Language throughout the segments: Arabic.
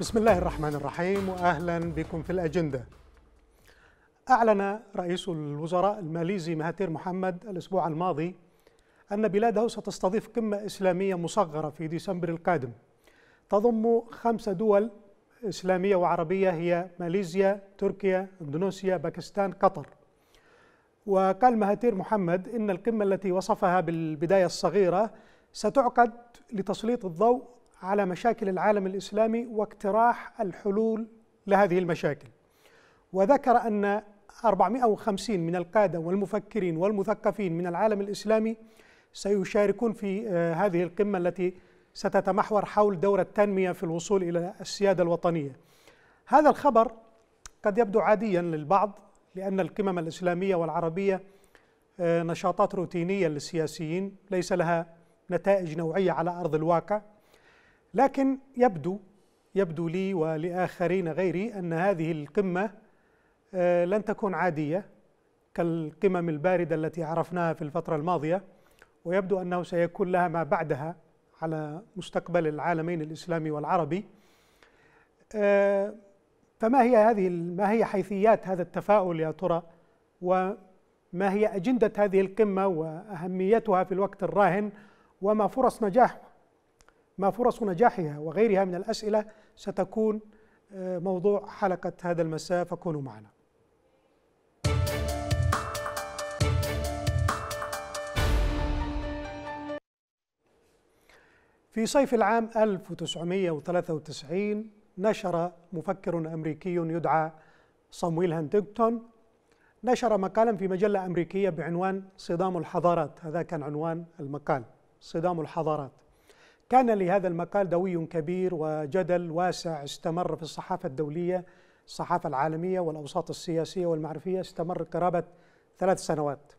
بسم الله الرحمن الرحيم واهلا بكم في الاجنده. اعلن رئيس الوزراء الماليزي مهاتير محمد الاسبوع الماضي ان بلاده ستستضيف قمه اسلاميه مصغره في ديسمبر القادم تضم خمس دول اسلاميه وعربيه هي ماليزيا، تركيا، اندونيسيا، باكستان، قطر. وقال مهاتير محمد ان القمه التي وصفها بالبدايه الصغيره ستعقد لتسليط الضوء على مشاكل العالم الاسلامي واقتراح الحلول لهذه المشاكل. وذكر ان 450 من القاده والمفكرين والمثقفين من العالم الاسلامي سيشاركون في آه، هذه القمه التي ستتمحور حول دور التنميه في الوصول الى السياده الوطنيه. هذا الخبر قد يبدو عاديا للبعض لان القمم الاسلاميه والعربيه آه، نشاطات روتينيه للسياسيين ليس لها نتائج نوعيه على ارض الواقع لكن يبدو يبدو لي ولآخرين غيري أن هذه القمة آه، لن تكون عادية كالقمم الباردة التي عرفناها في الفترة الماضية ويبدو أنه سيكون لها ما بعدها على مستقبل العالمين الإسلامي والعربي آه، فما هي هذه ما هي حيثيات هذا التفاؤل يا ترى وما هي أجندة هذه القمة وأهميتها في الوقت الراهن وما فرص نجاحها ما فرص نجاحها وغيرها من الأسئلة ستكون آه، موضوع حلقة هذا المساء فكونوا معنا في صيف العام 1993 نشر مفكر أمريكي يدعى صامويل هانتينغتون نشر مقالا في مجلة أمريكية بعنوان صدام الحضارات هذا كان عنوان المقال صدام الحضارات كان لهذا المقال دوي كبير وجدل واسع استمر في الصحافة الدولية الصحافة العالمية والأوساط السياسية والمعرفية استمر قرابة ثلاث سنوات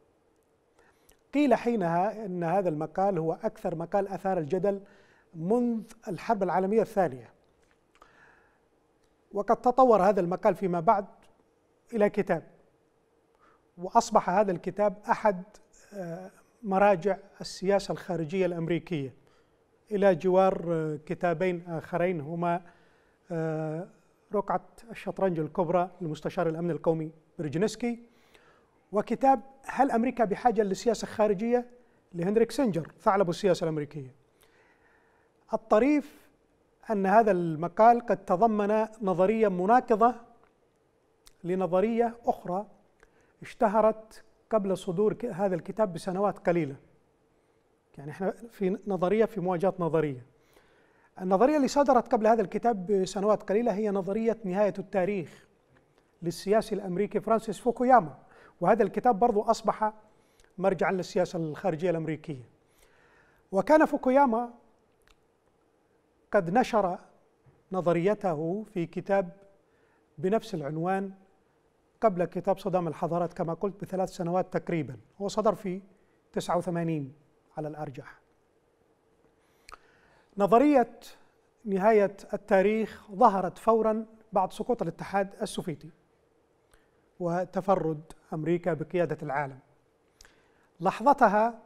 قيل حينها أن هذا المقال هو أكثر مقال أثار الجدل منذ الحرب العالمية الثانية وقد تطور هذا المقال فيما بعد إلى كتاب وأصبح هذا الكتاب أحد آه، مراجع السياسة الخارجية الأمريكية إلى جوار آه، كتابين آخرين هما آه، رقعة الشطرنج الكبرى لمستشار الأمن القومي برجنسكي وكتاب هل أمريكا بحاجة لسياسة خارجية لهنريك كسنجر ثعلب السياسة الأمريكية الطريف أن هذا المقال قد تضمن نظرية مناقضة لنظرية أخرى اشتهرت قبل صدور هذا الكتاب بسنوات قليله يعني احنا في نظريه في مواجهه نظريه النظريه اللي صدرت قبل هذا الكتاب بسنوات قليله هي نظريه نهايه التاريخ للسياسي الامريكي فرانسيس فوكوياما وهذا الكتاب برضه اصبح مرجعا للسياسه الخارجيه الامريكيه وكان فوكوياما قد نشر نظريته في كتاب بنفس العنوان قبل كتاب صدام الحضارات كما قلت بثلاث سنوات تقريبا هو صدر في 89 على الارجح نظريه نهايه التاريخ ظهرت فورا بعد سقوط الاتحاد السوفيتي وتفرد امريكا بقياده العالم لحظتها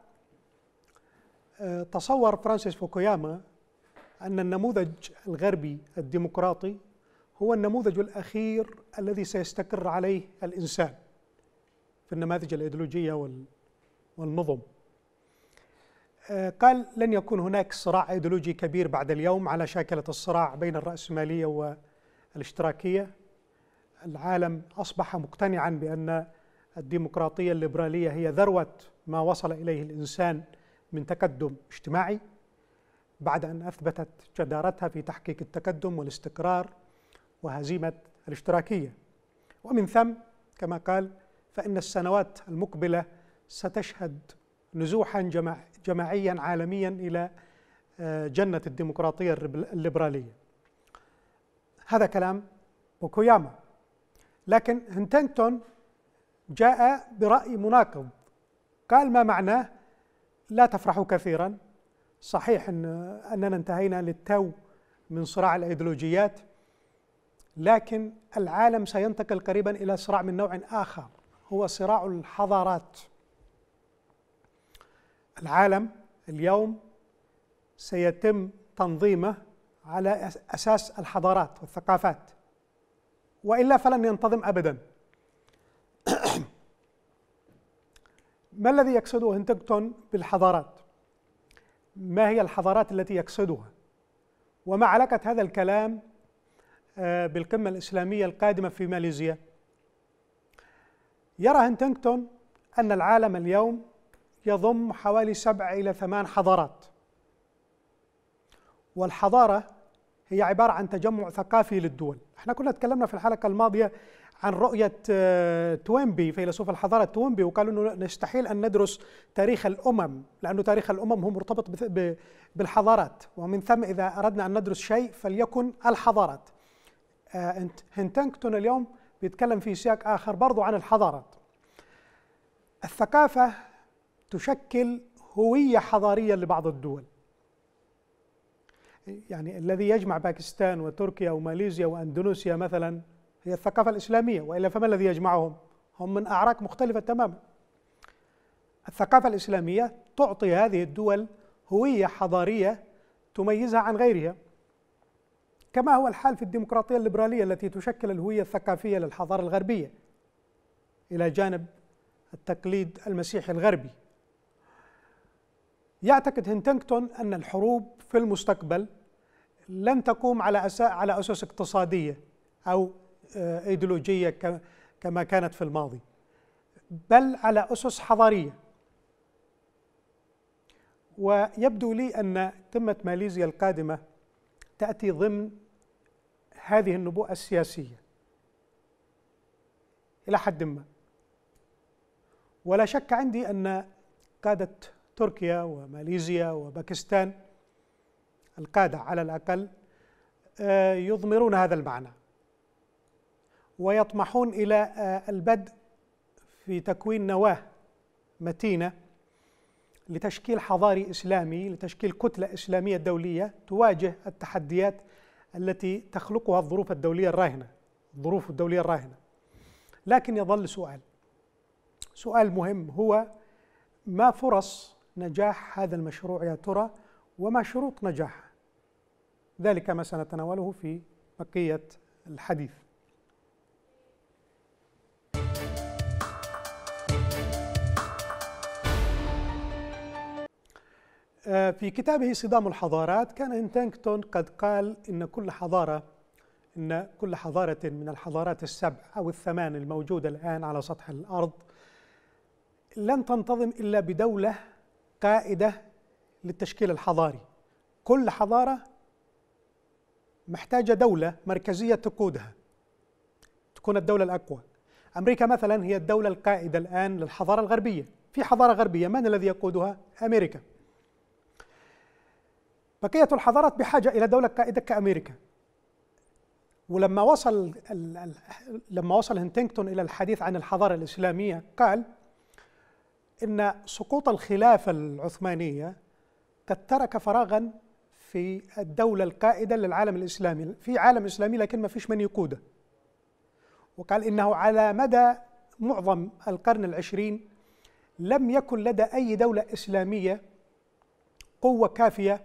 آه، تصور فرانسيس فوكوياما ان النموذج الغربي الديمقراطي هو النموذج الاخير الذي سيستقر عليه الانسان في النماذج الايديولوجيه والنظم قال لن يكون هناك صراع ايديولوجي كبير بعد اليوم على شاكلة الصراع بين الرأسمالية والاشتراكية العالم أصبح مقتنعا بأن الديمقراطية الليبرالية هي ذروة ما وصل إليه الإنسان من تقدم اجتماعي بعد أن أثبتت جدارتها في تحقيق التقدم والاستقرار وهزيمة الاشتراكية ومن ثم كما قال فإن السنوات المقبلة ستشهد نزوحا جماعيا عالميا الى آه، جنه الديمقراطيه الليبراليه. هذا كلام بوكوياما لكن هنتنتون جاء براي مناقض قال ما معناه لا تفرحوا كثيرا صحيح ان اننا انتهينا للتو من صراع الايديولوجيات لكن العالم سينتقل قريبا الى صراع من نوع اخر هو صراع الحضارات العالم اليوم سيتم تنظيمه على اساس الحضارات والثقافات والا فلن ينتظم ابدا ما الذي يقصده هنتنغتون بالحضارات ما هي الحضارات التي يقصدها وما علاقه هذا الكلام آه، بالقمه الاسلاميه القادمه في ماليزيا يرى هنتنغتون ان العالم اليوم يضم حوالي سبع إلى ثمان حضارات والحضارة هي عبارة عن تجمع ثقافي للدول احنا كنا تكلمنا في الحلقة الماضية عن رؤية آه، توينبي فيلسوف الحضارة توينبي وقالوا أنه نستحيل أن ندرس تاريخ الأمم لأنه تاريخ الأمم هو مرتبط بالحضارات ومن ثم إذا أردنا أن ندرس شيء فليكن الحضارات آه، هنتنكتون اليوم بيتكلم في سياق آخر برضو عن الحضارات الثقافة تشكل هوية حضارية لبعض الدول يعني الذي يجمع باكستان وتركيا وماليزيا وأندونيسيا مثلا هي الثقافة الإسلامية وإلا فما الذي يجمعهم؟ هم من أعراق مختلفة تماما الثقافة الإسلامية تعطي هذه الدول هوية حضارية تميزها عن غيرها كما هو الحال في الديمقراطية الليبرالية التي تشكل الهوية الثقافية للحضارة الغربية إلى جانب التقليد المسيحي الغربي يعتقد هنتنكتون أن الحروب في المستقبل لن تقوم على أساس على أسس اقتصادية أو آه، ايديولوجية كما كانت في الماضي بل على أسس حضارية ويبدو لي أن قمة ماليزيا القادمة تأتي ضمن هذه النبوءة السياسية إلى حد ما ولا شك عندي أن قادة تركيا وماليزيا وباكستان القادة على الأقل آه، يضمرون هذا المعنى ويطمحون إلى آه، البدء في تكوين نواة متينة لتشكيل حضاري إسلامي لتشكيل كتلة إسلامية دولية تواجه التحديات التي تخلقها الظروف الدولية الراهنة الظروف الدولية الراهنة لكن يظل سؤال سؤال مهم هو ما فرص نجاح هذا المشروع يا ترى وما شروط نجاحه ذلك ما سنتناوله في بقيه الحديث آه، في كتابه صدام الحضارات كان هنتنكتون قد قال ان كل حضاره ان كل حضاره من الحضارات السبع او الثمان الموجوده الان على سطح الارض لن تنتظم الا بدوله قاعدة للتشكيل الحضاري كل حضارة محتاجة دولة مركزية تقودها تكون الدولة الأقوى أمريكا مثلا هي الدولة القائدة الآن للحضارة الغربية في حضارة غربية من الذي يقودها؟ أمريكا بقية الحضارات بحاجة إلى دولة قائدة كأمريكا ولما وصل لما وصل هنتينغتون إلى الحديث عن الحضارة الإسلامية قال ان سقوط الخلافه العثمانيه قد ترك فراغا في الدوله القائده للعالم الاسلامي، في عالم اسلامي لكن ما فيش من يقوده. وقال انه على مدى معظم القرن العشرين لم يكن لدى اي دوله اسلاميه قوه كافيه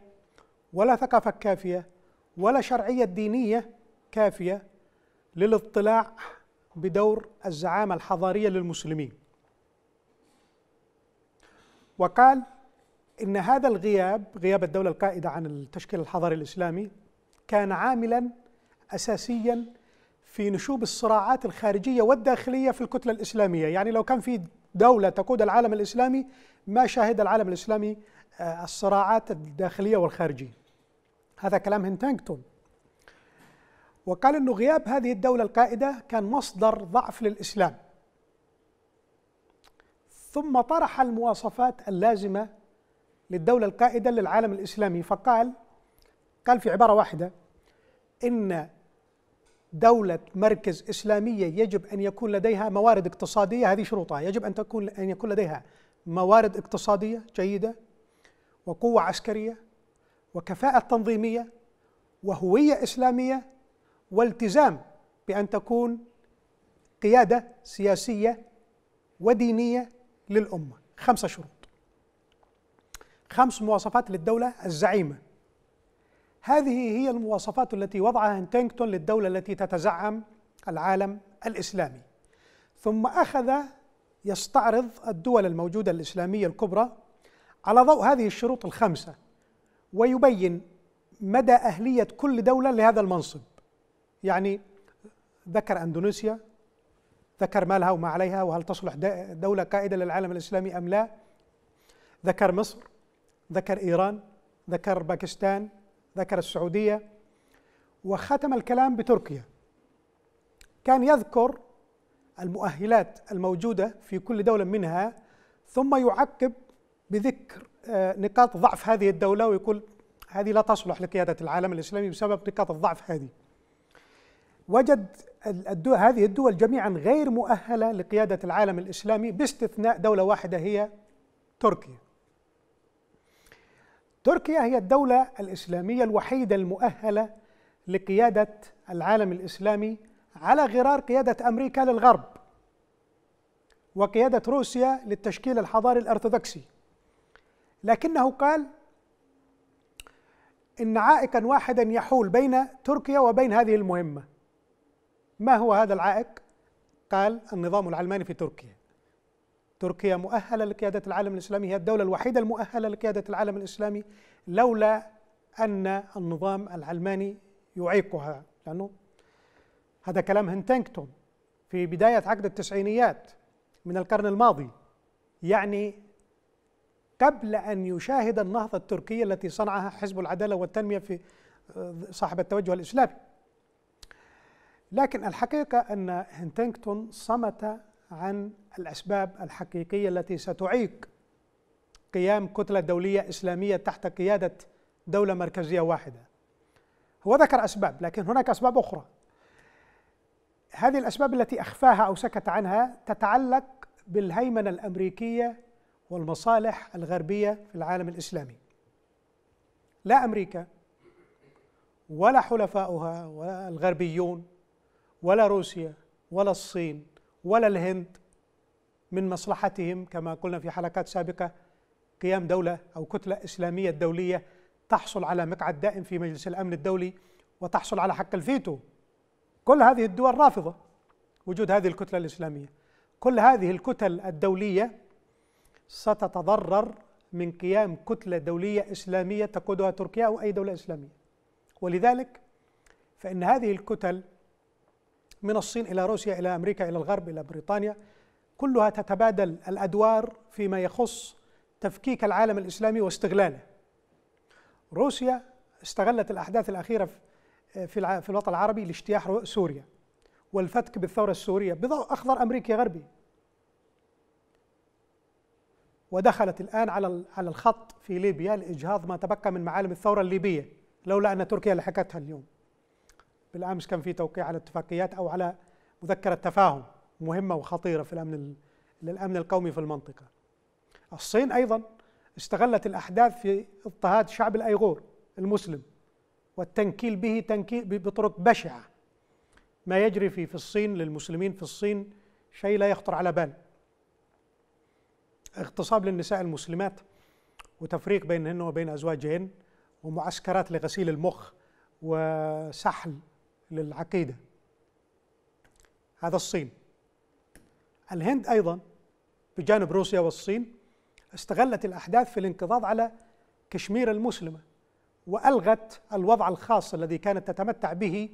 ولا ثقافه كافيه ولا شرعيه دينيه كافيه للاطلاع بدور الزعامه الحضاريه للمسلمين. وقال إن هذا الغياب غياب الدولة القائدة عن التشكيل الحضاري الإسلامي كان عاملا أساسيا في نشوب الصراعات الخارجية والداخلية في الكتلة الإسلامية يعني لو كان في دولة تقود العالم الإسلامي ما شاهد العالم الإسلامي آه، الصراعات الداخلية والخارجية هذا كلام هنتانكتون وقال أنه غياب هذه الدولة القائدة كان مصدر ضعف للإسلام ثم طرح المواصفات اللازمة للدولة القائدة للعالم الإسلامي فقال قال في عبارة واحدة إن دولة مركز إسلامية يجب أن يكون لديها موارد اقتصادية هذه شروطها يجب أن تكون أن يكون لديها موارد اقتصادية جيدة وقوة عسكرية وكفاءة تنظيمية وهوية إسلامية والتزام بأن تكون قيادة سياسية ودينية للأمة خمسة شروط خمس مواصفات للدولة الزعيمة هذه هي المواصفات التي وضعها هنتينغتون للدولة التي تتزعم العالم الإسلامي ثم أخذ يستعرض الدول الموجودة الإسلامية الكبرى على ضوء هذه الشروط الخمسة ويبين مدى أهلية كل دولة لهذا المنصب يعني ذكر أندونيسيا ذكر ما لها وما عليها وهل تصلح دولة قائدة للعالم الإسلامي أم لا ذكر مصر ذكر إيران ذكر باكستان ذكر السعودية وختم الكلام بتركيا كان يذكر المؤهلات الموجودة في كل دولة منها ثم يعقب بذكر آه، نقاط ضعف هذه الدولة ويقول هذه لا تصلح لقيادة العالم الإسلامي بسبب نقاط الضعف هذه وجد الدول هذه الدول جميعا غير مؤهله لقياده العالم الاسلامي باستثناء دوله واحده هي تركيا. تركيا هي الدوله الاسلاميه الوحيده المؤهله لقياده العالم الاسلامي على غرار قياده امريكا للغرب وقياده روسيا للتشكيل الحضاري الارثوذكسي. لكنه قال ان عائقا واحدا يحول بين تركيا وبين هذه المهمه ما هو هذا العائق؟ قال النظام العلماني في تركيا تركيا مؤهلة لقيادة العالم الإسلامي هي الدولة الوحيدة المؤهلة لقيادة العالم الإسلامي لولا أن النظام العلماني يعيقها لأنه هذا كلام هنتنكتون في بداية عقد التسعينيات من القرن الماضي يعني قبل أن يشاهد النهضة التركية التي صنعها حزب العدالة والتنمية في آه، صاحب التوجه الإسلامي لكن الحقيقة أن هنتينغتون صمت عن الأسباب الحقيقية التي ستعيق قيام كتلة دولية إسلامية تحت قيادة دولة مركزية واحدة هو ذكر أسباب لكن هناك أسباب أخرى هذه الأسباب التي أخفاها أو سكت عنها تتعلق بالهيمنة الأمريكية والمصالح الغربية في العالم الإسلامي لا أمريكا ولا حلفاؤها والغربيون ولا روسيا ولا الصين ولا الهند من مصلحتهم كما قلنا في حلقات سابقه قيام دوله او كتله اسلاميه دوليه تحصل على مقعد دائم في مجلس الامن الدولي وتحصل على حق الفيتو كل هذه الدول رافضه وجود هذه الكتله الاسلاميه كل هذه الكتل الدوليه ستتضرر من قيام كتله دوليه اسلاميه تقودها تركيا او اي دوله اسلاميه ولذلك فان هذه الكتل من الصين إلى روسيا إلى أمريكا إلى الغرب إلى بريطانيا كلها تتبادل الأدوار فيما يخص تفكيك العالم الإسلامي واستغلاله روسيا استغلت الأحداث الأخيرة في الوطن العربي لاجتياح سوريا والفتك بالثورة السورية بضوء أخضر أمريكي غربي ودخلت الآن على على الخط في ليبيا لإجهاض ما تبقى من معالم الثورة الليبية لولا أن تركيا لحقتها اليوم بالامس كان في توقيع على اتفاقيات او على مذكره تفاهم مهمه وخطيره في الامن للامن القومي في المنطقه. الصين ايضا استغلت الاحداث في اضطهاد شعب الايغور المسلم والتنكيل به تنكيل بطرق بشعه. ما يجري في في الصين للمسلمين في الصين شيء لا يخطر على بال. اغتصاب للنساء المسلمات وتفريق بينهن وبين ازواجهن ومعسكرات لغسيل المخ وسحل للعقيدة هذا الصين الهند أيضا بجانب روسيا والصين استغلت الأحداث في الانقضاض على كشمير المسلمة وألغت الوضع الخاص الذي كانت تتمتع به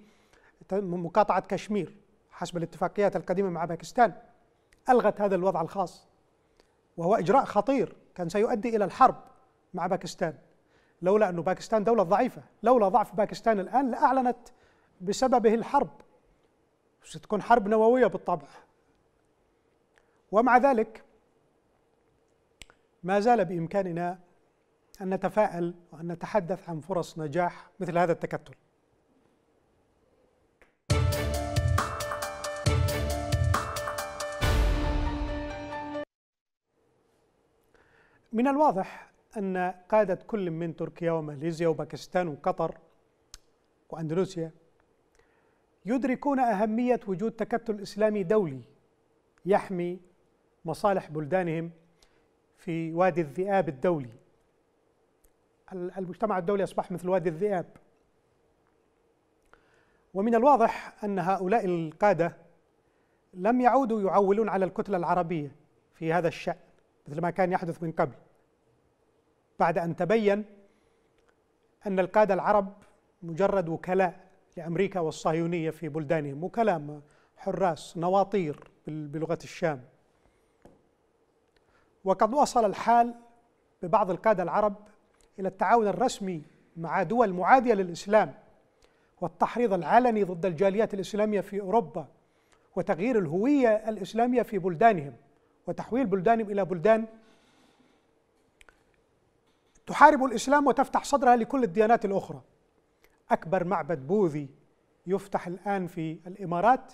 مقاطعة كشمير حسب الاتفاقيات القديمة مع باكستان ألغت هذا الوضع الخاص وهو إجراء خطير كان سيؤدي إلى الحرب مع باكستان لولا أن باكستان دولة ضعيفة لولا ضعف باكستان الآن لأعلنت بسببه الحرب ستكون حرب نووية بالطبع ومع ذلك ما زال بإمكاننا أن نتفاءل وأن نتحدث عن فرص نجاح مثل هذا التكتل من الواضح أن قادة كل من تركيا وماليزيا وباكستان وقطر وأندونيسيا يدركون أهمية وجود تكتل إسلامي دولي يحمي مصالح بلدانهم في وادي الذئاب الدولي المجتمع الدولي أصبح مثل وادي الذئاب ومن الواضح أن هؤلاء القادة لم يعودوا يعولون على الكتلة العربية في هذا الشأن مثل ما كان يحدث من قبل بعد أن تبين أن القادة العرب مجرد وكلاء لأمريكا والصهيونية في بلدانهم وكلام حراس نواطير بلغة الشام وقد وصل الحال ببعض القادة العرب إلى التعاون الرسمي مع دول معادية للإسلام والتحريض العلني ضد الجاليات الإسلامية في أوروبا وتغيير الهوية الإسلامية في بلدانهم وتحويل بلدانهم إلى بلدان تحارب الإسلام وتفتح صدرها لكل الديانات الأخرى أكبر معبد بوذي يفتح الآن في الإمارات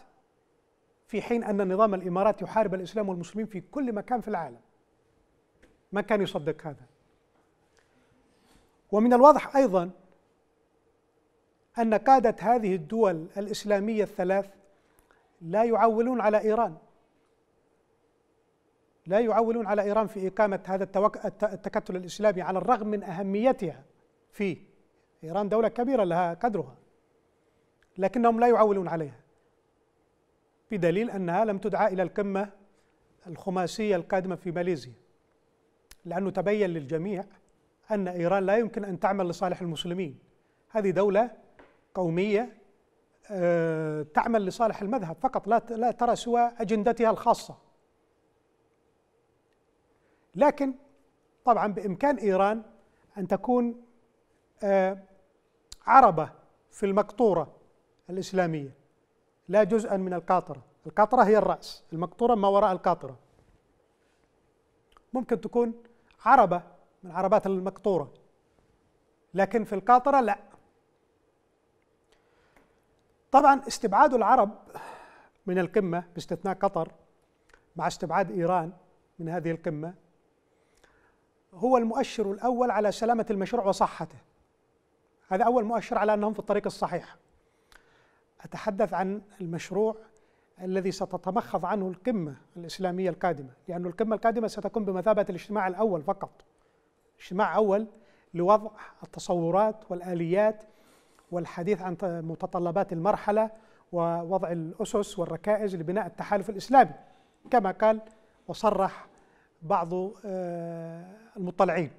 في حين أن النظام الإماراتي يحارب الإسلام والمسلمين في كل مكان في العالم ما كان يصدق هذا ومن الواضح أيضا أن قادة هذه الدول الإسلامية الثلاث لا يعولون على إيران لا يعولون على إيران في إقامة هذا التكتل الإسلامي على الرغم من أهميتها فيه إيران دولة كبيرة لها قدرها لكنهم لا يعولون عليها بدليل أنها لم تدعى إلى القمة الخماسية القادمة في ماليزيا لأنه تبين للجميع أن إيران لا يمكن أن تعمل لصالح المسلمين هذه دولة قومية آه، تعمل لصالح المذهب فقط لا لا ترى سوى أجندتها الخاصة لكن طبعا بإمكان إيران أن تكون آه، عربة في المقطورة الإسلامية لا جزءا من القاطرة القاطرة هي الرأس المقطورة ما وراء القاطرة ممكن تكون عربة من عربات المقطورة لكن في القاطرة لا طبعا استبعاد العرب من القمة باستثناء قطر مع استبعاد إيران من هذه القمة هو المؤشر الأول على سلامة المشروع وصحته هذا أول مؤشر على أنهم في الطريق الصحيح أتحدث عن المشروع الذي ستتمخض عنه القمة الإسلامية القادمة لأن القمة القادمة ستكون بمثابة الاجتماع الأول فقط اجتماع أول لوضع التصورات والآليات والحديث عن متطلبات المرحلة ووضع الأسس والركائز لبناء التحالف الإسلامي كما قال وصرح بعض آه، المطلعين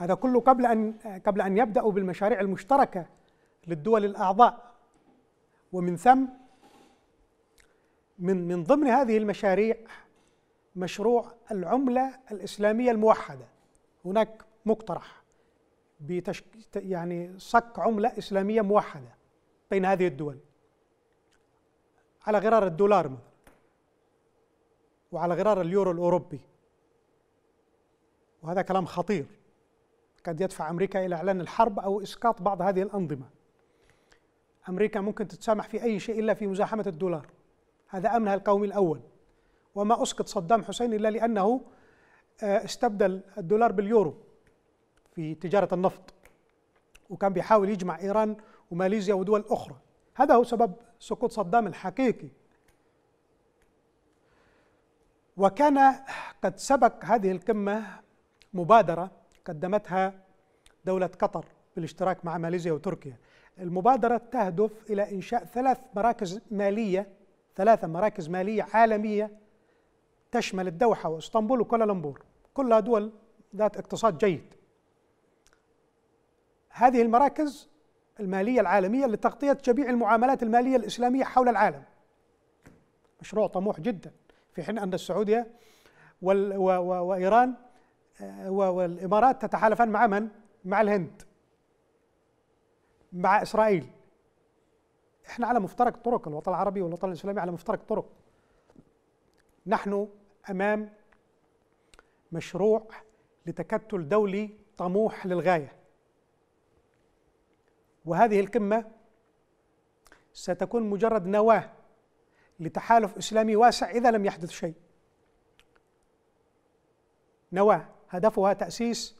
هذا كله قبل أن قبل أن يبدأوا بالمشاريع المشتركة للدول الأعضاء ومن ثم من من ضمن هذه المشاريع مشروع العملة الإسلامية الموحدة هناك مقترح بتشك... يعني صك عملة إسلامية موحدة بين هذه الدول على غرار الدولار مثلا وعلى غرار اليورو الأوروبي وهذا كلام خطير قد يدفع أمريكا إلى إعلان الحرب أو إسقاط بعض هذه الأنظمة أمريكا ممكن تتسامح في أي شيء إلا في مزاحمة الدولار هذا أمنها القومي الأول وما أسقط صدام حسين إلا لأنه آه، استبدل الدولار باليورو في تجارة النفط وكان بيحاول يجمع إيران وماليزيا ودول أخرى هذا هو سبب سقوط صدام الحقيقي وكان قد سبق هذه القمة مبادرة قدمتها دولة قطر بالاشتراك مع ماليزيا وتركيا المبادرة تهدف إلى إنشاء ثلاث مراكز مالية ثلاثة مراكز مالية عالمية تشمل الدوحة واسطنبول وكوالالمبور كلها دول ذات اقتصاد جيد هذه المراكز المالية العالمية لتغطية جميع المعاملات المالية الإسلامية حول العالم مشروع طموح جدا في حين أن السعودية وإيران والامارات تتحالفان مع من؟ مع الهند مع اسرائيل احنا على مفترق طرق الوطن العربي والوطن الاسلامي على مفترق طرق نحن امام مشروع لتكتل دولي طموح للغايه وهذه القمه ستكون مجرد نواه لتحالف اسلامي واسع اذا لم يحدث شيء نواه هدفها تأسيس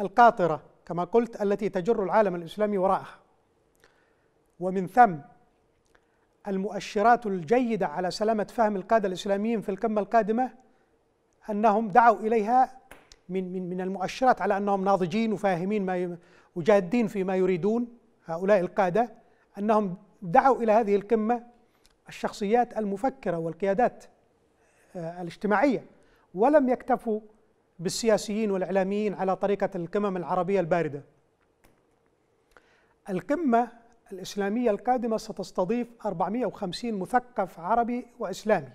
القاطرة كما قلت التي تجر العالم الإسلامي وراءها ومن ثم المؤشرات الجيدة على سلامة فهم القادة الإسلاميين في القمة القادمة أنهم دعوا إليها من من من المؤشرات على أنهم ناضجين وفاهمين ما وجادين فيما يريدون هؤلاء القادة أنهم دعوا إلى هذه القمة الشخصيات المفكرة والقيادات آه، الاجتماعية ولم يكتفوا بالسياسيين والإعلاميين على طريقة القمم العربية الباردة القمة الإسلامية القادمة ستستضيف 450 مثقف عربي وإسلامي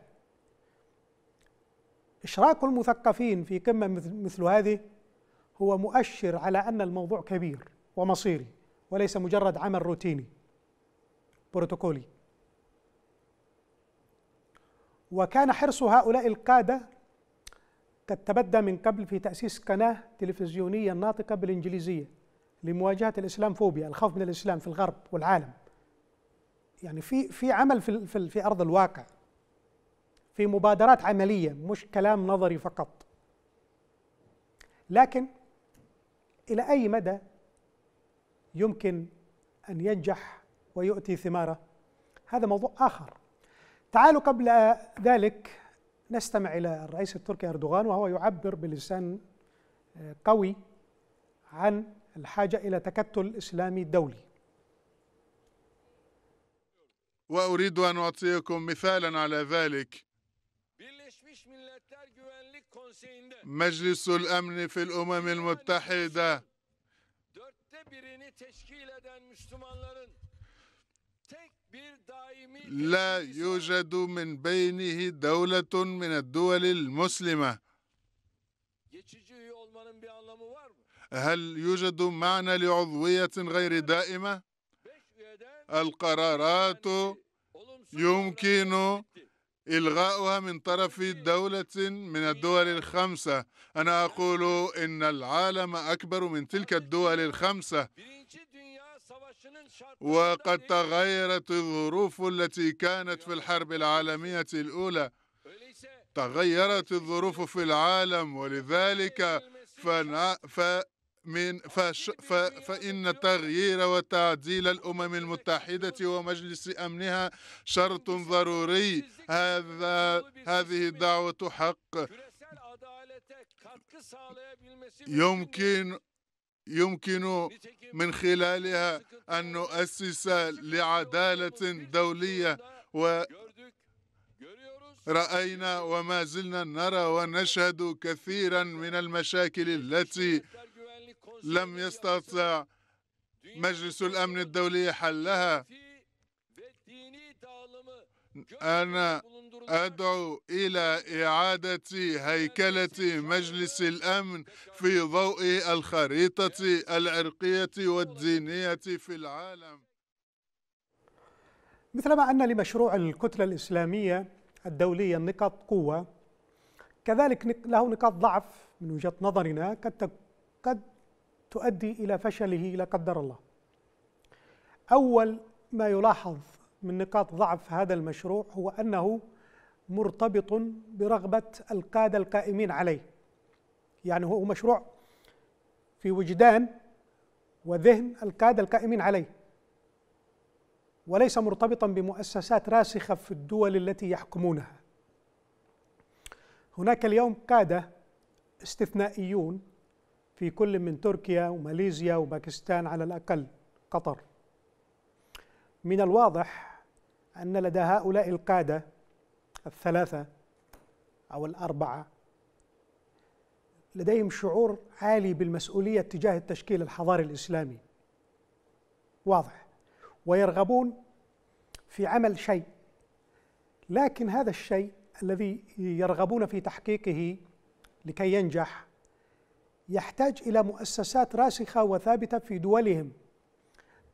إشراك المثقفين في قمة مثل هذه هو مؤشر على أن الموضوع كبير ومصيري وليس مجرد عمل روتيني بروتوكولي وكان حرص هؤلاء القادة قد تبدى من قبل في تأسيس قناة تلفزيونية ناطقة بالإنجليزية لمواجهة الإسلام فوبيا الخوف من الإسلام في الغرب والعالم يعني في في عمل في في, في أرض الواقع في مبادرات عملية مش كلام نظري فقط لكن إلى أي مدى يمكن أن ينجح ويؤتي ثماره هذا موضوع آخر تعالوا قبل ذلك نستمع إلى الرئيس التركي أردوغان وهو يعبر بلسان آه، قوي عن الحاجة إلى تكتل إسلامي دولي وأريد أن أعطيكم مثالا على ذلك مجلس الأمن في الأمم المتحدة لا يوجد من بينه دولة من الدول المسلمة هل يوجد معنى لعضوية غير دائمة؟ القرارات يمكن إلغاؤها من طرف دولة من الدول الخمسة أنا أقول إن العالم أكبر من تلك الدول الخمسة وقد تغيرت الظروف التي كانت في الحرب العالمية الأولى تغيرت الظروف في العالم ولذلك فنا فمن فش ف فإن تغيير وتعديل الأمم المتحدة ومجلس أمنها شرط ضروري هذا هذه الدعوة حق يمكن يمكن من خلالها أن نؤسس لعدالة دولية و راينا وما زلنا نرى ونشهد كثيرا من المشاكل التي لم يستطع مجلس الامن الدولي حلها انا أدعو إلى إعادة هيكلة مجلس الأمن في ضوء الخريطة العرقية والدينية في العالم مثلما أن لمشروع الكتلة الإسلامية الدولية نقاط قوة كذلك له نقاط ضعف من وجهة نظرنا قد قد تؤدي إلى فشله لا قدر الله أول ما يلاحظ من نقاط ضعف هذا المشروع هو أنه مرتبط برغبة القادة القائمين عليه يعني هو مشروع في وجدان وذهن القادة القائمين عليه وليس مرتبطا بمؤسسات راسخة في الدول التي يحكمونها هناك اليوم قادة استثنائيون في كل من تركيا وماليزيا وباكستان على الأقل قطر من الواضح أن لدى هؤلاء القادة الثلاثة أو الأربعة لديهم شعور عالي بالمسؤولية تجاه التشكيل الحضاري الإسلامي واضح ويرغبون في عمل شيء لكن هذا الشيء الذي يرغبون في تحقيقه لكي ينجح يحتاج الى مؤسسات راسخه وثابته في دولهم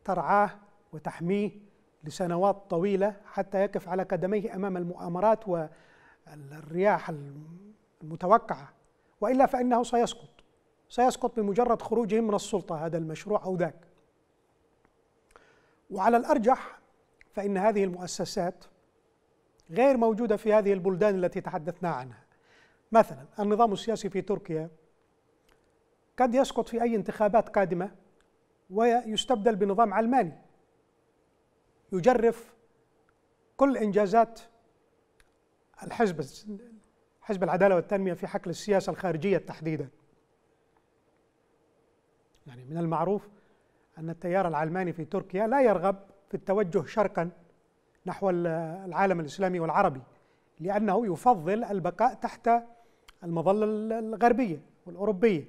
ترعاه وتحميه لسنوات طويلة حتى يقف على قدميه أمام المؤامرات والرياح المتوقعة وإلا فإنه سيسقط سيسقط بمجرد خروجه من السلطة هذا المشروع أو ذاك وعلى الأرجح فإن هذه المؤسسات غير موجودة في هذه البلدان التي تحدثنا عنها مثلا النظام السياسي في تركيا قد يسقط في أي انتخابات قادمة ويستبدل بنظام علماني يجرف كل انجازات الحزب حزب العداله والتنميه في حقل السياسه الخارجيه تحديدا. يعني من المعروف ان التيار العلماني في تركيا لا يرغب في التوجه شرقا نحو العالم الاسلامي والعربي لانه يفضل البقاء تحت المظله الغربيه والاوروبيه.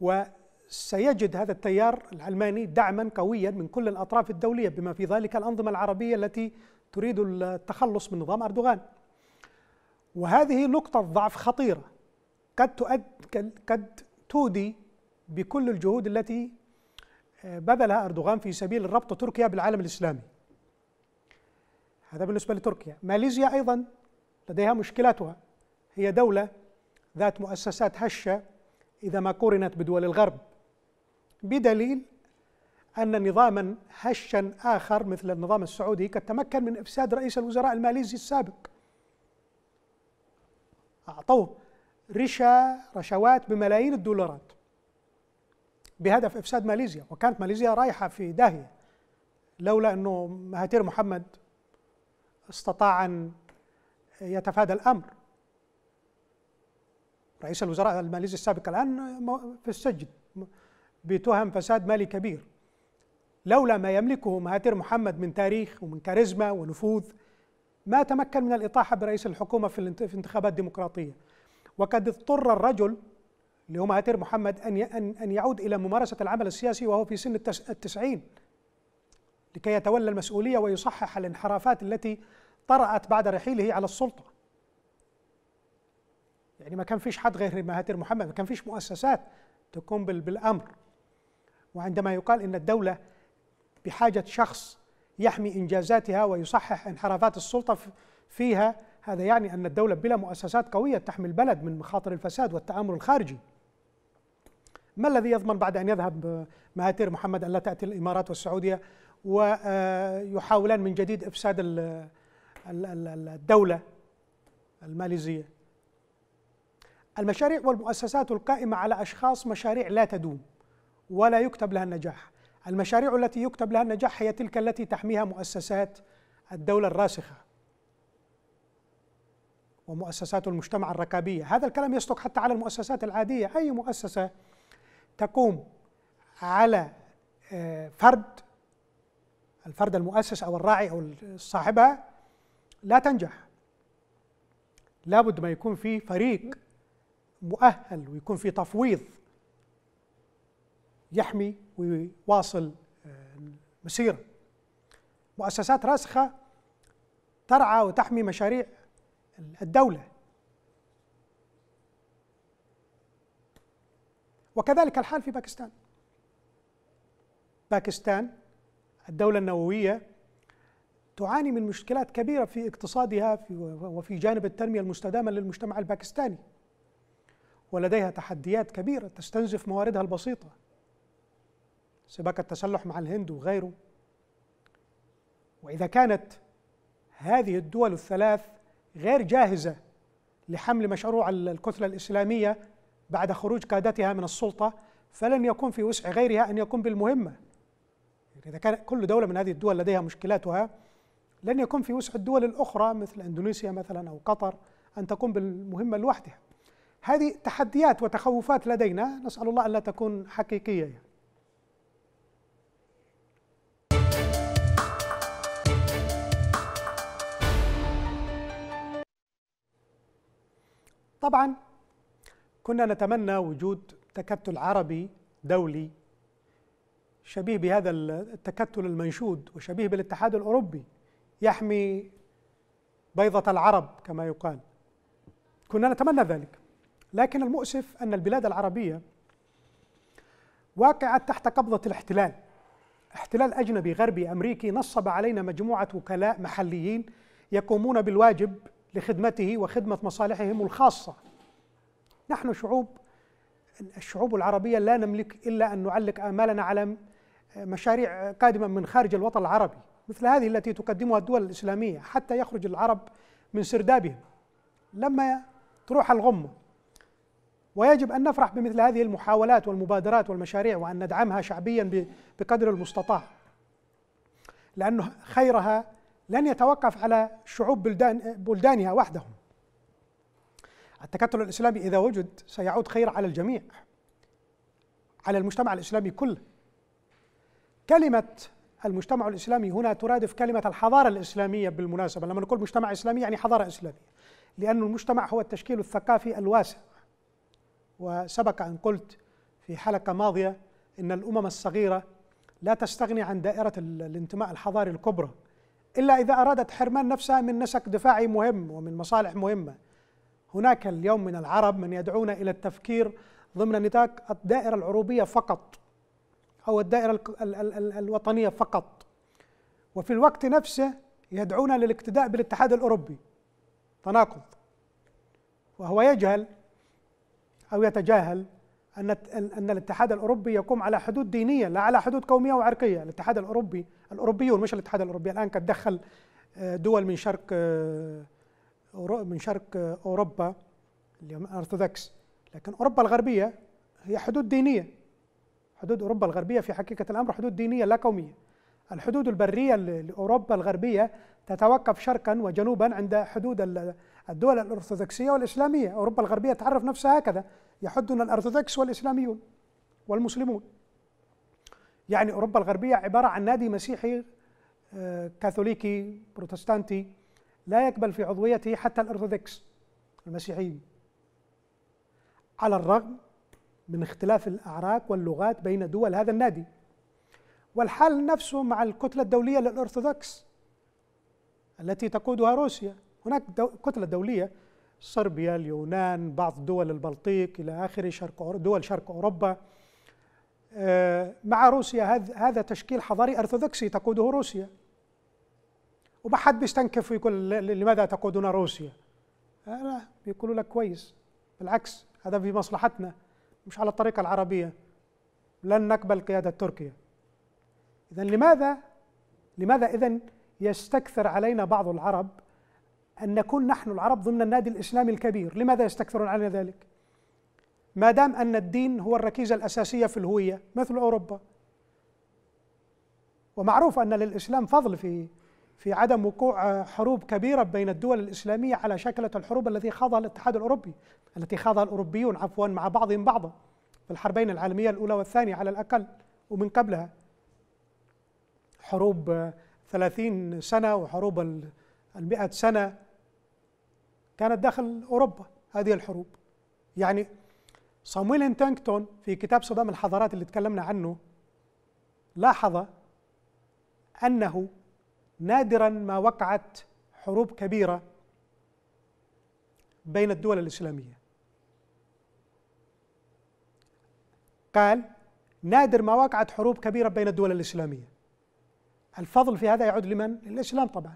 و سيجد هذا التيار العلماني دعما قويا من كل الأطراف الدولية بما في ذلك الأنظمة العربية التي تريد التخلص من نظام أردوغان وهذه نقطة ضعف خطيرة قد تؤد قد تودي بكل الجهود التي آه، بذلها أردوغان في سبيل ربط تركيا بالعالم الإسلامي هذا بالنسبة لتركيا ماليزيا أيضا لديها مشكلاتها هي دولة ذات مؤسسات هشة إذا ما قورنت بدول الغرب بدليل أن نظاما هشا آخر مثل النظام السعودي قد تمكن من إفساد رئيس الوزراء الماليزي السابق أعطوه رشا رشوات بملايين الدولارات بهدف إفساد ماليزيا وكانت ماليزيا رايحة في داهية لولا أنه مهاتير محمد استطاع أن يتفادى الأمر رئيس الوزراء الماليزي السابق الآن في السجن بتهم فساد مالي كبير لولا ما يملكه مهاتير محمد من تاريخ ومن كاريزما ونفوذ ما تمكن من الإطاحة برئيس الحكومة في الانتخابات الديمقراطية وقد اضطر الرجل اللي هو مهاتير محمد أن أن يعود إلى ممارسة العمل السياسي وهو في سن التسعين لكي يتولى المسؤولية ويصحح الانحرافات التي طرأت بعد رحيله على السلطة يعني ما كان فيش حد غير مهاتير محمد ما كان فيش مؤسسات تقوم بالأمر وعندما يقال ان الدوله بحاجه شخص يحمي انجازاتها ويصحح انحرافات السلطه فيها هذا يعني ان الدوله بلا مؤسسات قويه تحمي البلد من مخاطر الفساد والتامر الخارجي ما الذي يضمن بعد ان يذهب مهاتير محمد ان لا تاتي الامارات والسعوديه ويحاولان آه، من جديد افساد الدوله الماليزيه المشاريع والمؤسسات القائمه على اشخاص مشاريع لا تدوم ولا يكتب لها النجاح المشاريع التي يكتب لها النجاح هي تلك التي تحميها مؤسسات الدولة الراسخة ومؤسسات المجتمع الركابية هذا الكلام يصدق حتى على المؤسسات العادية أي مؤسسة تقوم على آه، فرد الفرد المؤسس أو الراعي أو صاحبها لا تنجح لابد ما يكون في فريق مؤهل ويكون في تفويض يحمي ويواصل آه، مسيره مؤسسات راسخه ترعى وتحمي مشاريع الدوله وكذلك الحال في باكستان باكستان الدوله النوويه تعاني من مشكلات كبيره في اقتصادها وفي جانب التنميه المستدامه للمجتمع الباكستاني ولديها تحديات كبيره تستنزف مواردها البسيطه سباق التسلح مع الهند وغيره واذا كانت هذه الدول الثلاث غير جاهزه لحمل مشروع الكتله الاسلاميه بعد خروج قادتها من السلطه فلن يكون في وسع غيرها ان يقوم بالمهمه يعني اذا كان كل دوله من هذه الدول لديها مشكلاتها لن يكون في وسع الدول الاخرى مثل اندونيسيا مثلا او قطر ان تقوم بالمهمه لوحدها هذه تحديات وتخوفات لدينا نسال الله الا تكون حقيقيه يعني. طبعا كنا نتمنى وجود تكتل عربي دولي شبيه بهذا التكتل المنشود وشبيه بالاتحاد الاوروبي يحمي بيضه العرب كما يقال كنا نتمنى ذلك لكن المؤسف ان البلاد العربيه واقعه تحت قبضه الاحتلال احتلال اجنبي غربي امريكي نصب علينا مجموعه وكلاء محليين يقومون بالواجب لخدمته وخدمة مصالحهم الخاصة نحن شعوب الشعوب العربية لا نملك إلا أن نعلق آمالنا على مشاريع قادمة من خارج الوطن العربي مثل هذه التي تقدمها الدول الإسلامية حتى يخرج العرب من سردابهم لما تروح الغمة ويجب أن نفرح بمثل هذه المحاولات والمبادرات والمشاريع وأن ندعمها شعبيا بقدر المستطاع لأن خيرها لن يتوقف على شعوب بلدان بلدانها وحدهم التكتل الإسلامي إذا وجد سيعود خير على الجميع على المجتمع الإسلامي كله كلمة المجتمع الإسلامي هنا ترادف كلمة الحضارة الإسلامية بالمناسبة لما نقول مجتمع إسلامي يعني حضارة إسلامية لأن المجتمع هو التشكيل الثقافي الواسع وسبق أن قلت في حلقة ماضية أن الأمم الصغيرة لا تستغني عن دائرة الانتماء الحضاري الكبرى إلا إذا أرادت حرمان نفسها من نسق دفاعي مهم ومن مصالح مهمة هناك اليوم من العرب من يدعون إلى التفكير ضمن نطاق الدائرة العروبية فقط أو الدائرة الوطنية فقط وفي الوقت نفسه يدعون للاقتداء بالاتحاد الأوروبي تناقض وهو يجهل أو يتجاهل أن أن الاتحاد الأوروبي يقوم على حدود دينية لا على حدود قومية وعرقية، الاتحاد الأوروبي الأوروبيون مش الاتحاد الأوروبي الآن قد دخل آه، دول من شرق آه، من شرق آه، أوروبا اللي هم أرثوذكس، لكن أوروبا الغربية هي حدود دينية حدود أوروبا الغربية في حقيقة الأمر حدود دينية لا قومية الحدود البرية لأوروبا الغربية تتوقف شرقا وجنوبا عند حدود الدول الأرثوذكسية والإسلامية أوروبا الغربية تعرف نفسها هكذا يحدنا الارثوذكس والاسلاميون والمسلمون يعني اوروبا الغربيه عباره عن نادي مسيحي آه، كاثوليكي بروتستانتي لا يقبل في عضويته حتى الارثوذكس المسيحيين على الرغم من اختلاف الاعراق واللغات بين دول هذا النادي والحال نفسه مع الكتله الدوليه للارثوذكس التي تقودها روسيا هناك دو كتله دوليه صربيا اليونان بعض دول البلطيق إلى آخر شرق دول شرق أوروبا آه، مع روسيا هذا تشكيل حضاري أرثوذكسي تقوده روسيا وما حد بيستنكف ويقول لماذا تقودنا روسيا آه، لا بيقولوا لك كويس بالعكس هذا في مصلحتنا مش على الطريقة العربية لن نقبل قيادة تركيا إذا لماذا لماذا إذا يستكثر علينا بعض العرب أن نكون نحن العرب ضمن النادي الإسلامي الكبير لماذا يستكثرون علينا ذلك؟ ما دام أن الدين هو الركيزة الأساسية في الهوية مثل أوروبا ومعروف أن للإسلام فضل في في عدم وقوع حروب كبيرة بين الدول الإسلامية على شكلة الحروب التي خاضها الاتحاد الأوروبي التي خاضها الأوروبيون عفوا مع بعضهم بعضا في الحربين العالمية الأولى والثانية على الأقل ومن قبلها حروب ثلاثين سنة وحروب المئة سنة كانت داخل أوروبا هذه الحروب يعني صامويل هنتانكتون في كتاب صدام الحضارات اللي تكلمنا عنه لاحظ أنه نادرا ما وقعت حروب كبيرة بين الدول الإسلامية قال نادر ما وقعت حروب كبيرة بين الدول الإسلامية الفضل في هذا يعود لمن؟ للإسلام طبعا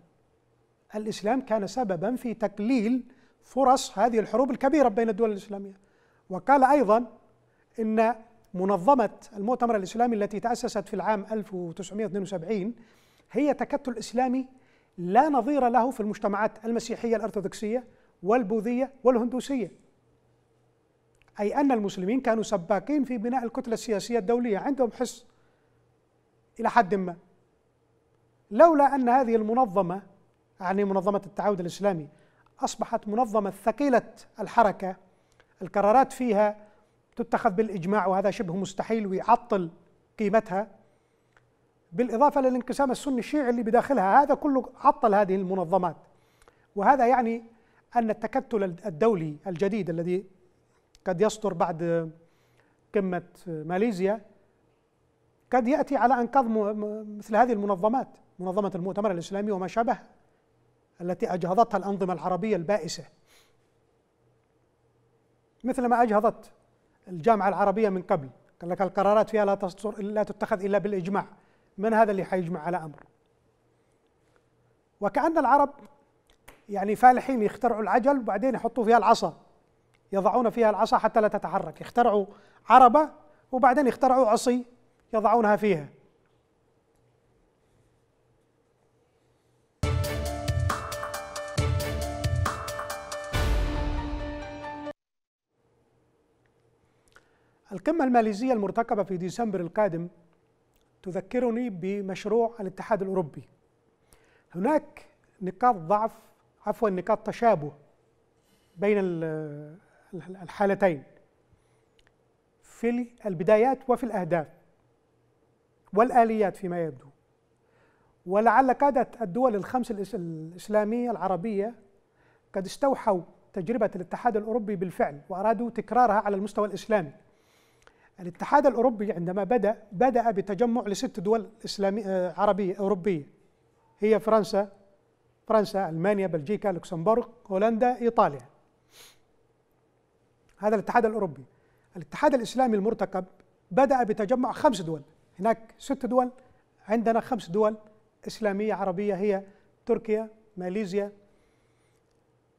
الإسلام كان سببا في تقليل فرص هذه الحروب الكبيرة بين الدول الإسلامية وقال أيضا إن منظمة المؤتمر الإسلامي التي تأسست في العام 1972 هي تكتل إسلامي لا نظير له في المجتمعات المسيحية الأرثوذكسية والبوذية والهندوسية أي أن المسلمين كانوا سباقين في بناء الكتلة السياسية الدولية عندهم حس إلى حد ما لولا أن هذه المنظمة أعني منظمة التعاون الإسلامي أصبحت منظمة ثقيلة الحركة القرارات فيها تتخذ بالإجماع وهذا شبه مستحيل ويعطل قيمتها بالإضافة للانقسام السني الشيعي اللي بداخلها هذا كله عطل هذه المنظمات وهذا يعني أن التكتل الدولي الجديد الذي قد يصدر بعد قمة ماليزيا قد يأتي على أنقاض مثل هذه المنظمات منظمة المؤتمر الإسلامي وما شابه التي أجهضتها الأنظمة العربية البائسة مثل ما أجهضت الجامعة العربية من قبل قال لك القرارات فيها لا تصدر لا تتخذ إلا بالإجماع من هذا اللي حيجمع على أمر وكأن العرب يعني فالحين يخترعوا العجل وبعدين يحطوا فيها العصا يضعون فيها العصا حتى لا تتحرك يخترعوا عربة وبعدين يخترعوا عصي يضعونها فيها القمة الماليزية المرتقبة في ديسمبر القادم تذكرني بمشروع الاتحاد الأوروبي هناك نقاط ضعف عفوا نقاط تشابه بين الحالتين في البدايات وفي الأهداف والآليات فيما يبدو ولعل قادة الدول الخمس الإسلامية العربية قد استوحوا تجربة الاتحاد الأوروبي بالفعل وأرادوا تكرارها على المستوى الإسلامي الاتحاد الأوروبي عندما بدأ بدأ بتجمع لست دول إسلامي آه، عربية أوروبية هي فرنسا فرنسا ألمانيا بلجيكا لوكسمبورغ هولندا إيطاليا هذا الاتحاد الأوروبي الاتحاد الإسلامي المرتقب بدأ بتجمع خمس دول هناك ست دول عندنا خمس دول إسلامية عربية هي تركيا ماليزيا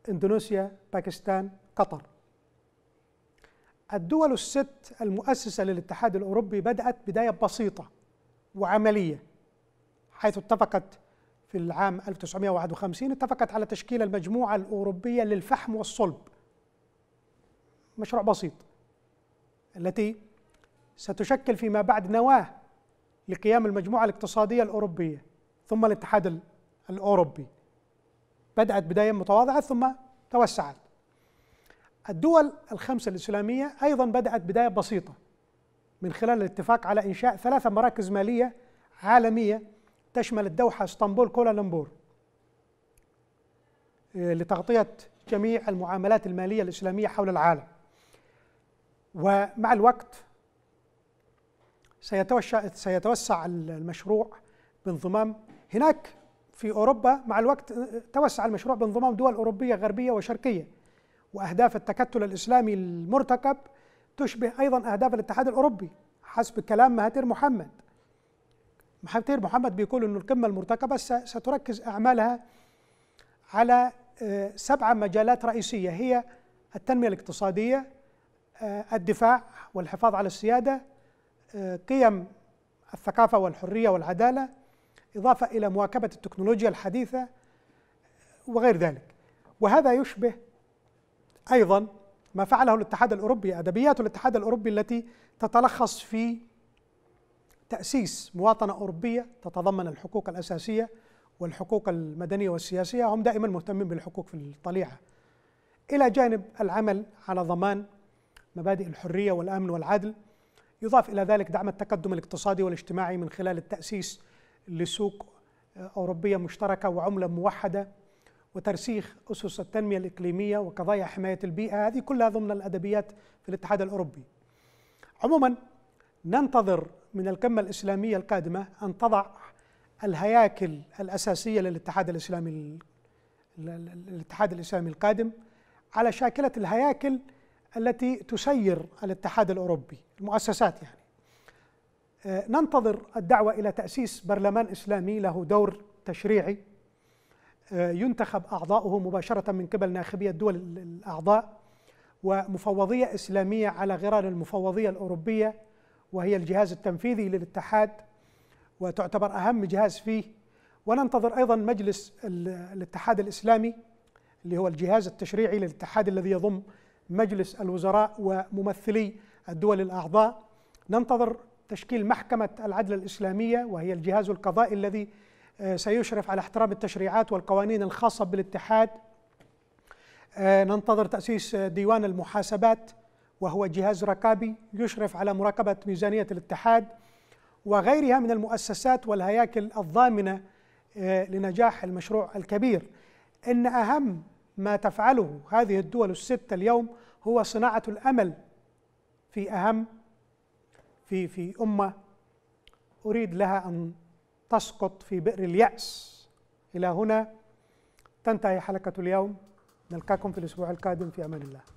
إندونيسيا باكستان قطر الدول الست المؤسسة للاتحاد الأوروبي بدأت بداية بسيطة وعملية حيث اتفقت في العام 1951 اتفقت على تشكيل المجموعة الأوروبية للفحم والصلب مشروع بسيط التي ستشكل فيما بعد نواه لقيام المجموعة الاقتصادية الأوروبية ثم الاتحاد الأوروبي بدأت بداية متواضعة ثم توسعت الدول الخمسة الإسلامية أيضا بدأت بداية بسيطة من خلال الاتفاق على إنشاء ثلاثة مراكز مالية عالمية تشمل الدوحة اسطنبول كولالمبور آه، لتغطية جميع المعاملات المالية الإسلامية حول العالم ومع الوقت سيتوسع, سيتوسع المشروع بانضمام هناك في أوروبا مع الوقت آه، توسع المشروع بانضمام دول أوروبية غربية وشرقية واهداف التكتل الاسلامي المرتكب تشبه ايضا اهداف الاتحاد الاوروبي حسب كلام مهاتير محمد مهاتير محمد بيقول انه القمه المرتكبه ستركز اعمالها على آه، سبعه مجالات رئيسيه هي التنميه الاقتصاديه آه، الدفاع والحفاظ على السياده آه، قيم الثقافه والحريه والعداله اضافه الى مواكبه التكنولوجيا الحديثه وغير ذلك وهذا يشبه ايضا ما فعله الاتحاد الاوروبي ادبيات الاتحاد الاوروبي التي تتلخص في تاسيس مواطنه اوروبيه تتضمن الحقوق الاساسيه والحقوق المدنيه والسياسيه هم دائما مهتمين بالحقوق في الطليعه الى جانب العمل على ضمان مبادئ الحريه والامن والعدل يضاف الى ذلك دعم التقدم الاقتصادي والاجتماعي من خلال التاسيس لسوق اوروبيه مشتركه وعمله موحده وترسيخ أسس التنمية الإقليمية وقضايا حماية البيئة هذه كلها ضمن الأدبيات في الاتحاد الأوروبي عموما ننتظر من القمة الإسلامية القادمة أن تضع الهياكل الأساسية للاتحاد الإسلامي الاتحاد الإسلامي القادم على شاكلة الهياكل التي تسير الاتحاد الأوروبي المؤسسات يعني آه، ننتظر الدعوة إلى تأسيس برلمان إسلامي له دور تشريعي ينتخب أعضاؤه مباشرة من قبل ناخبي الدول الأعضاء ومفوضية إسلامية على غرار المفوضية الأوروبية وهي الجهاز التنفيذي للاتحاد وتعتبر أهم جهاز فيه وننتظر أيضا مجلس الاتحاد الإسلامي اللي هو الجهاز التشريعي للاتحاد الذي يضم مجلس الوزراء وممثلي الدول الأعضاء ننتظر تشكيل محكمة العدل الإسلامية وهي الجهاز القضائي الذي آه، سيشرف على احترام التشريعات والقوانين الخاصة بالاتحاد آه، ننتظر تأسيس آه، ديوان المحاسبات وهو جهاز رقابي يشرف على مراقبة ميزانية الاتحاد وغيرها من المؤسسات والهياكل الضامنة لنجاح المشروع الكبير إن أهم ما تفعله هذه الدول الستة اليوم هو صناعة الأمل في أهم في في أمة أريد لها أن تسقط في بئر اليأس إلى هنا تنتهي حلقة اليوم نلقاكم في الأسبوع القادم في أمان الله